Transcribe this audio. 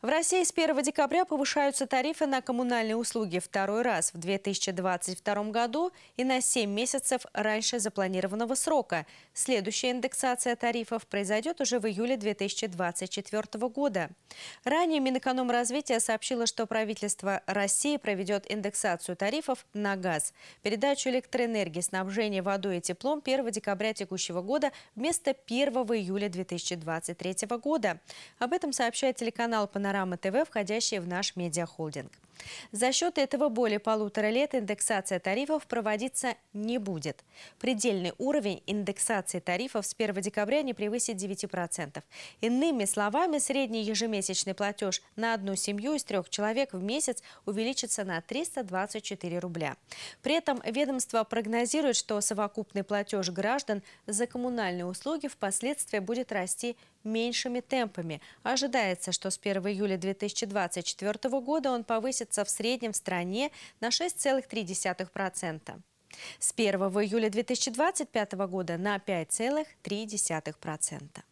В России с 1 декабря повышаются тарифы на коммунальные услуги второй раз в 2022 году и на 7 месяцев раньше запланированного срока. Следующая индексация тарифов произойдет уже в июле 2024 года. Ранее Минэкономразвитие сообщило, что правительство России проведет индексацию тарифов на газ. Передачу электроэнергии, снабжение водой и теплом 1 декабря текущего года вместо 1 июля 2023 года. Об этом сообщает телеканал «Панорама» «Панорама ТВ», входящие в наш медиахолдинг. За счет этого более полутора лет индексация тарифов проводиться не будет. Предельный уровень индексации тарифов с 1 декабря не превысит 9%. Иными словами, средний ежемесячный платеж на одну семью из трех человек в месяц увеличится на 324 рубля. При этом ведомство прогнозирует, что совокупный платеж граждан за коммунальные услуги впоследствии будет расти меньшими темпами. Ожидается, что с 1 июля 2024 года он повысит увеличится в среднем в стране на 6,3%. С 1 июля 2025 года на 5,3%.